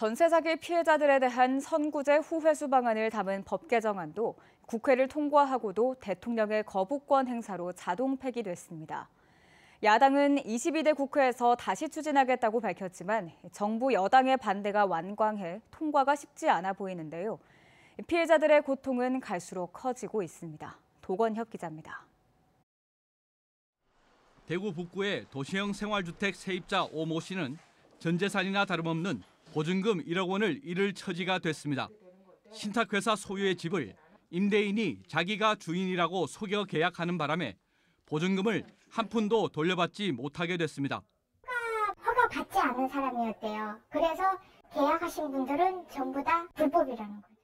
전세 사기 피해자들에 대한 선구제 후회수 방안을 담은 법 개정안도 국회를 통과하고도 대통령의 거부권 행사로 자동 폐기됐습니다. 야당은 22대 국회에서 다시 추진하겠다고 밝혔지만 정부 여당의 반대가 완광해 통과가 쉽지 않아 보이는데요. 피해자들의 고통은 갈수록 커지고 있습니다. 도건혁 기자입니다. 대구 북구의 도시형 생활주택 세입자 오모 씨는 전 재산이나 다름없는 보증금 1억 원을 잃을 처지가 됐습니다. 신탁회사 소유의 집을 임대인이 자기가 주인이라고 속여 계약하는 바람에 보증금을 한 푼도 돌려받지 못하게 됐습니다. 허가 받지 않은 사람이었대요. 그래서 계약하신 분들은 전부 다 불법이라는 거죠.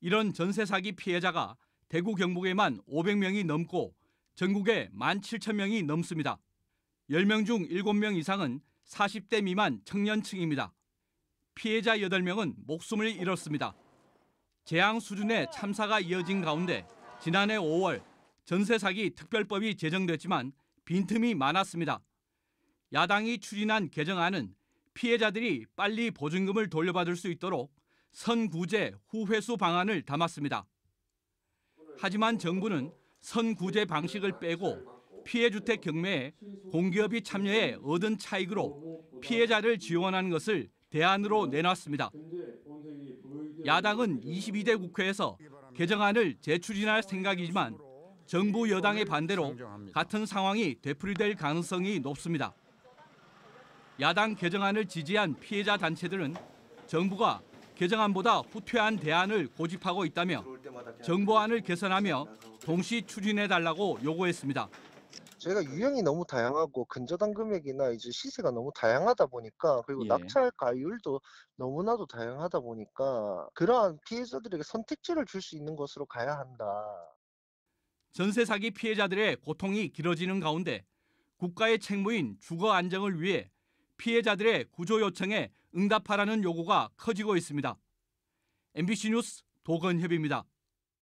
이런 전세 사기 피해자가 대구 경북에만 500명이 넘고 전국에 1만 7천 명이 넘습니다. 10명 중 7명 이상은 40대 미만 청년층입니다. 피해자 8명은 목숨을 잃었습니다. 재앙 수준의 참사가 이어진 가운데 지난해 5월 전세 사기 특별법이 제정됐지만 빈틈이 많았습니다. 야당이 추진한 개정안은 피해자들이 빨리 보증금을 돌려받을 수 있도록 선구제 후회수 방안을 담았습니다. 하지만 정부는 선구제 방식을 빼고 피해 주택 경매에 공기업이 참여해 얻은 차익으로 피해자를 지원한 것을 대안으로 내놨습니다. 야당은 22대 국회에서 개정안을 재추진할 생각이지만 정부 여당의 반대로 같은 상황이 되풀이될 가능성이 높습니다. 야당 개정안을 지지한 피해자 단체들은 정부가 개정안보다 후퇴한 대안을 고집하고 있다며 정부안을 개선하며 동시 추진해달라고 요구했습니다. 저희가 유형이 너무 다양하고 근저당 금액이나 이제 시세가 너무 다양하다 보니까 그리고 예. 낙찰 가율도 너무나도 다양하다 보니까 그러한 피해자들에게 선택지를 줄 수 있는 것으로 가야 한다. 전세 사기 피해자들의 고통이 길어지는 가운데 국가의 책무인 주거 안정을 위해 피해자들의 구조 요청에 응답하라는 요구가 커지고 있습니다. MBC 뉴스 도건협입니다.